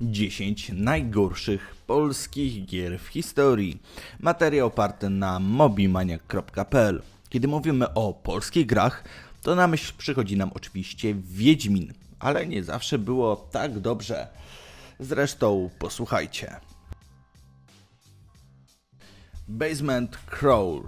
10 najgorszych polskich gier w historii. Materiał oparty na mobimaniac.pl. Kiedy mówimy o polskich grach, to na myśl przychodzi nam oczywiście Wiedźmin, ale nie zawsze było tak dobrze. Zresztą posłuchajcie. Basement Crawl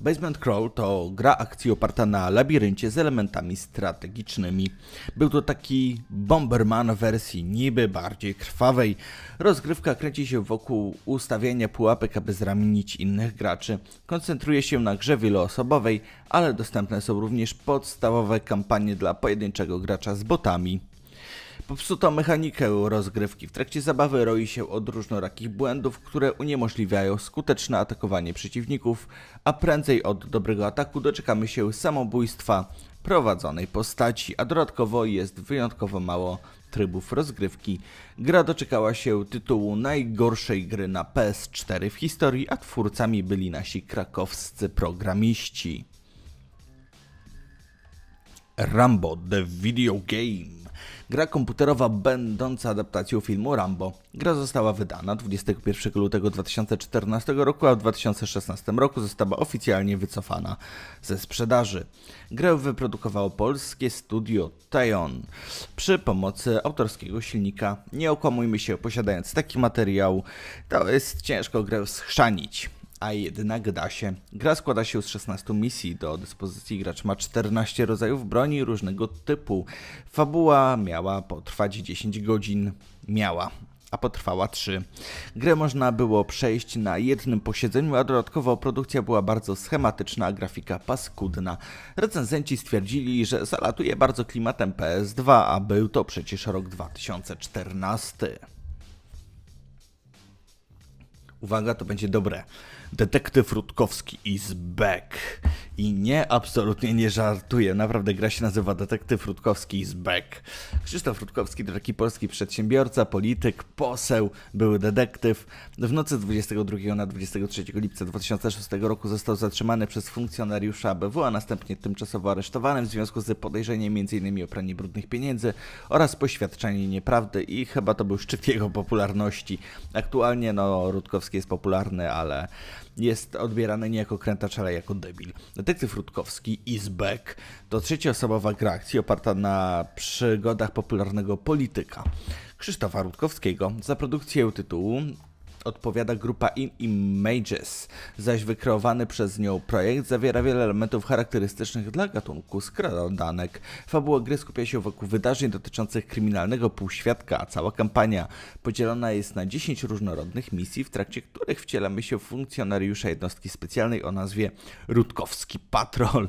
Basement Crawl to gra akcji oparta na labiryncie z elementami strategicznymi. Był to taki Bomberman wersji niby bardziej krwawej. Rozgrywka kręci się wokół ustawiania pułapek, aby zramienić innych graczy. Koncentruje się na grze wieloosobowej, ale dostępne są również podstawowe kampanie dla pojedynczego gracza z botami. Popsuto mechanikę rozgrywki. W trakcie zabawy roi się od różnorakich błędów, które uniemożliwiają skuteczne atakowanie przeciwników, a prędzej od dobrego ataku doczekamy się samobójstwa prowadzonej postaci, a dodatkowo jest wyjątkowo mało trybów rozgrywki. Gra doczekała się tytułu najgorszej gry na PS4 w historii, a twórcami byli nasi krakowscy programiści. Rambo The Video Game gra komputerowa będąca adaptacją filmu Rambo. Gra została wydana 21 lutego 2014 roku, a w 2016 roku została oficjalnie wycofana ze sprzedaży. Grę wyprodukowało polskie studio Teon przy pomocy autorskiego silnika. Nie okłamujmy się, posiadając taki materiał, to jest ciężko grę schrzanić a jednak da się. Gra składa się z 16 misji, do dyspozycji gracz ma 14 rodzajów broni różnego typu. Fabuła miała potrwać 10 godzin, miała, a potrwała 3. Grę można było przejść na jednym posiedzeniu, a dodatkowo produkcja była bardzo schematyczna, a grafika paskudna. Recenzenci stwierdzili, że zalatuje bardzo klimatem PS2, a był to przecież rok 2014. Uwaga, to będzie dobre. Detektyw Rutkowski is back. I nie, absolutnie nie żartuję. Naprawdę gra się nazywa Detektyw Rutkowski is back. Krzysztof Rutkowski to taki polski przedsiębiorca, polityk, poseł, były detektyw. W nocy 22 na 23 lipca 2006 roku został zatrzymany przez funkcjonariusza ABW, a następnie tymczasowo aresztowany w związku z podejrzeniem m.in. o pranie brudnych pieniędzy oraz poświadczenie nieprawdy i chyba to był szczyt jego popularności. Aktualnie no Rutkowski jest popularny, ale jest odbierany nie jako krętacz, ale jako debil. Detektyw Rutkowski i back to trzecioosobowa gra akcji oparta na przygodach popularnego polityka Krzysztofa Rutkowskiego. Za produkcję tytułu odpowiada grupa In Images, zaś wykreowany przez nią projekt zawiera wiele elementów charakterystycznych dla gatunku skradanek. Fabuła gry skupia się wokół wydarzeń dotyczących kryminalnego półświadka, a cała kampania podzielona jest na 10 różnorodnych misji, w trakcie których wcielamy się w funkcjonariusza jednostki specjalnej o nazwie Rutkowski Patrol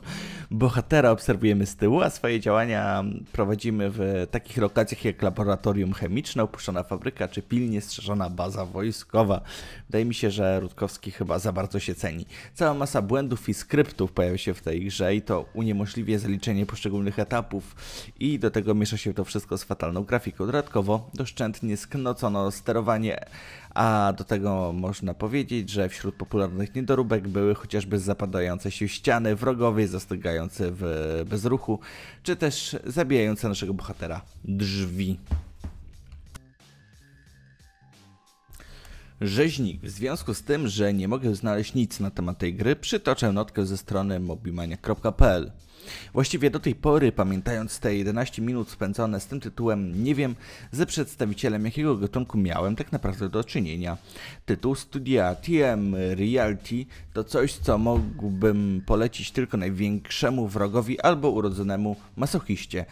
bohatera obserwujemy z tyłu, a swoje działania prowadzimy w takich lokacjach jak laboratorium chemiczne, opuszczona fabryka czy pilnie strzeżona baza wojskowa. Wydaje mi się, że Rutkowski chyba za bardzo się ceni. Cała masa błędów i skryptów pojawia się w tej grze i to uniemożliwia zaliczenie poszczególnych etapów i do tego miesza się to wszystko z fatalną grafiką. Dodatkowo doszczętnie sknocono sterowanie a do tego można powiedzieć, że wśród popularnych niedoróbek były chociażby zapadające się ściany, wrogowie zastygające w bezruchu, czy też zabijające naszego bohatera drzwi. rzeźnik. W związku z tym, że nie mogę znaleźć nic na temat tej gry, przytoczę notkę ze strony mobimania.pl. Właściwie do tej pory, pamiętając te 11 minut spędzone z tym tytułem, nie wiem ze przedstawicielem jakiego gatunku miałem tak naprawdę do czynienia. Tytuł studia TM Realty to coś, co mógłbym polecić tylko największemu wrogowi albo urodzonemu masochiście.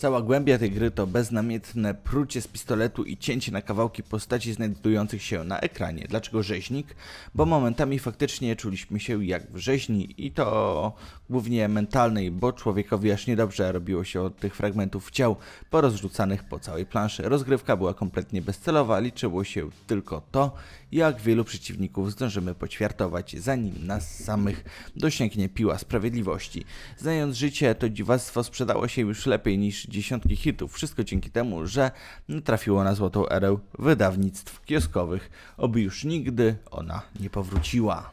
Cała głębia tej gry to beznamiętne prucie z pistoletu i cięcie na kawałki postaci znajdujących się na ekranie. Dlaczego rzeźnik? Bo momentami faktycznie czuliśmy się jak w rzeźni i to głównie mentalnej, bo człowiekowi aż niedobrze robiło się od tych fragmentów ciał porozrzucanych po całej planszy. Rozgrywka była kompletnie bezcelowa, liczyło się tylko to, jak wielu przeciwników zdążymy poćwiartować, zanim nas samych dosięgnie piła sprawiedliwości. Znając życie, to dziwactwo sprzedało się już lepiej niż dziesiątki hitów. Wszystko dzięki temu, że trafiło na złotą erę wydawnictw kioskowych, oby już nigdy ona nie powróciła.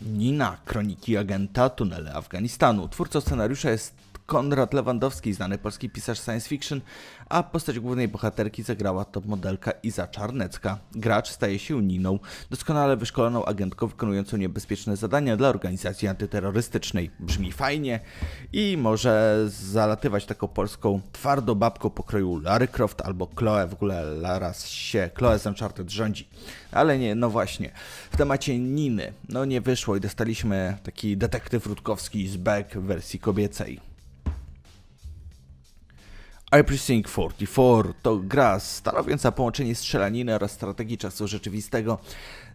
Nina, Kroniki Agenta, Tunele Afganistanu. Twórcą scenariusza jest Konrad Lewandowski, znany polski pisarz science fiction, a postać głównej bohaterki zagrała top modelka Iza Czarnecka. Gracz staje się Niną, doskonale wyszkoloną agentką wykonującą niebezpieczne zadania dla organizacji antyterrorystycznej. Brzmi fajnie i może zalatywać taką polską twardo babką pokroju Larry Croft albo Chloe, w ogóle Laras się Chloe z Uncharted rządzi. Ale nie, no właśnie. W temacie Niny, no nie wyszło i dostaliśmy taki detektyw Rutkowski z Beck w wersji kobiecej. Everything 44 to gra stanowiąca połączenie strzelaniny oraz strategii czasu rzeczywistego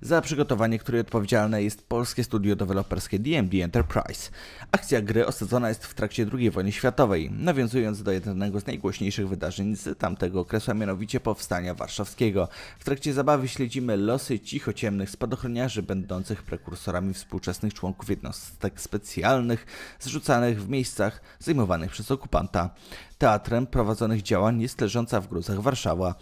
za przygotowanie której odpowiedzialne jest polskie studio deweloperskie DMD Enterprise. Akcja gry osadzona jest w trakcie II wojny światowej, nawiązując do jednego z najgłośniejszych wydarzeń z tamtego okresu, a mianowicie powstania warszawskiego. W trakcie zabawy śledzimy losy cicho ciemnych spadochroniarzy będących prekursorami współczesnych członków jednostek specjalnych zrzucanych w miejscach zajmowanych przez okupanta. Teatrem prowadzonych działań jest leżąca w gruzach Warszawa.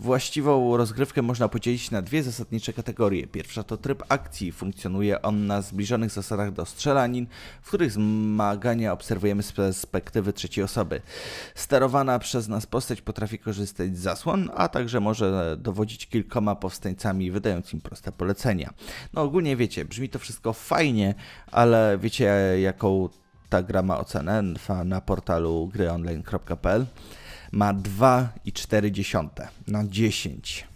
Właściwą rozgrywkę można podzielić na dwie zasadnicze kategorie Pierwsza to tryb akcji. Funkcjonuje on na zbliżonych zasadach do strzelanin, w których zmagania obserwujemy z perspektywy trzeciej osoby. Sterowana przez nas postać potrafi korzystać z zasłon, a także może dowodzić kilkoma powstańcami, wydając im proste polecenia. No ogólnie wiecie, brzmi to wszystko fajnie, ale wiecie jaką ta gra ma ocenę na portalu gryonline.pl? Ma 2,4 na 10.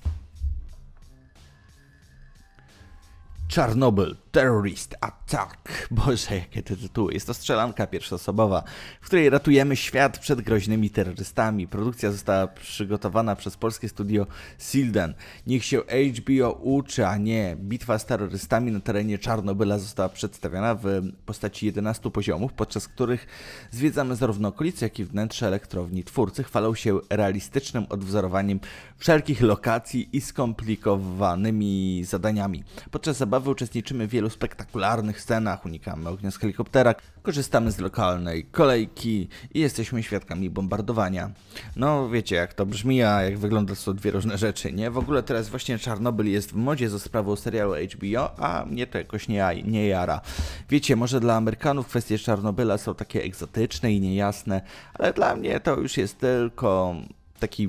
Czarnobyl, Terrorist Attack tak, Boże, jakie te tytuły. Jest to strzelanka pierwszoosobowa, w której ratujemy świat przed groźnymi terrorystami. Produkcja została przygotowana przez polskie studio Silden. Niech się HBO uczy, a nie. Bitwa z terrorystami na terenie Czarnobyla została przedstawiona w postaci 11 poziomów, podczas których zwiedzamy zarówno okolice, jak i wnętrze elektrowni. Twórcy chwalą się realistycznym odwzorowaniem wszelkich lokacji i skomplikowanymi zadaniami. Podczas zabawy uczestniczymy w wielu spektakularnych scenach, unikamy ognia z helikoptera, korzystamy z lokalnej kolejki i jesteśmy świadkami bombardowania. No wiecie jak to brzmi, a jak wygląda to dwie różne rzeczy, nie? W ogóle teraz właśnie Czarnobyl jest w modzie ze sprawą serialu HBO, a mnie to jakoś nie, nie jara. Wiecie, może dla Amerykanów kwestie Czarnobyla są takie egzotyczne i niejasne, ale dla mnie to już jest tylko taki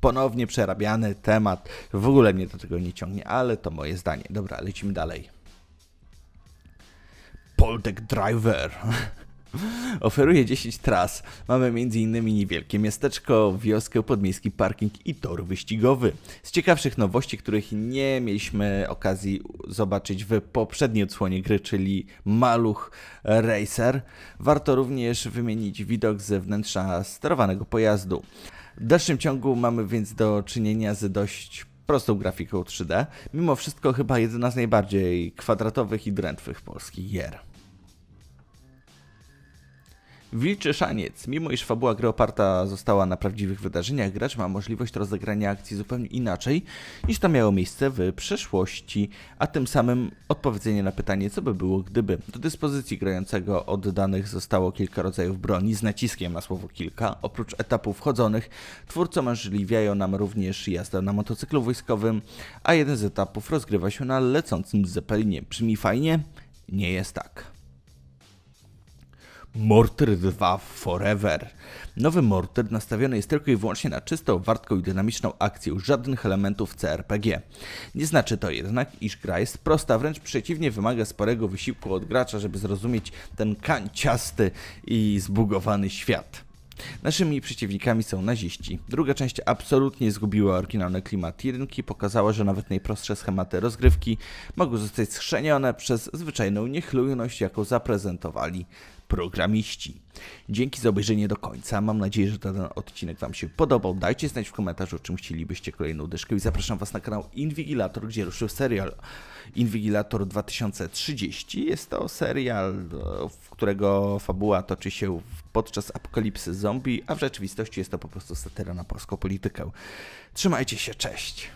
ponownie przerabiany temat. W ogóle mnie do tego nie ciągnie, ale to moje zdanie. Dobra, lecimy dalej. Poldek Driver. Oferuje 10 tras. Mamy m.in. niewielkie miasteczko, wioskę, podmiejski parking i tor wyścigowy. Z ciekawszych nowości, których nie mieliśmy okazji zobaczyć w poprzedniej odsłonie gry, czyli Maluch Racer, warto również wymienić widok z sterowanego pojazdu. W dalszym ciągu mamy więc do czynienia z dość prostą grafiką 3D. Mimo wszystko chyba jedna z najbardziej kwadratowych i drętwych polskich gier. Wilczy Szaniec. Mimo iż fabuła gry oparta została na prawdziwych wydarzeniach, gracz ma możliwość rozegrania akcji zupełnie inaczej niż to miało miejsce w przeszłości, a tym samym odpowiedzenie na pytanie, co by było gdyby. Do dyspozycji grającego oddanych zostało kilka rodzajów broni, z naciskiem na słowo kilka. Oprócz etapów wchodzonych, twórcy możliwiają nam również jazdę na motocyklu wojskowym, a jeden z etapów rozgrywa się na lecącym zeppelinie. Brzmi fajnie? Nie jest tak. Mortyr 2 Forever. Nowy Mortar nastawiony jest tylko i wyłącznie na czystą, wartką i dynamiczną akcję, żadnych elementów CRPG. Nie znaczy to jednak, iż gra jest prosta, wręcz przeciwnie, wymaga sporego wysiłku od gracza, żeby zrozumieć ten kanciasty i zbugowany świat. Naszymi przeciwnikami są naziści. Druga część absolutnie zgubiła oryginalny klimat jedynki, pokazała, że nawet najprostsze schematy rozgrywki mogą zostać schrzenione przez zwyczajną niechlujność, jaką zaprezentowali programiści. Dzięki za obejrzenie do końca. Mam nadzieję, że ten odcinek Wam się podobał. Dajcie znać w komentarzu, czym chcielibyście kolejną dyszkę i zapraszam Was na kanał Inwigilator, gdzie ruszył serial Inwigilator 2030. Jest to serial, e, w którego fabuła toczy się podczas apokalipsy zombie, a w rzeczywistości jest to po prostu satyra na polską politykę. Trzymajcie się, cześć!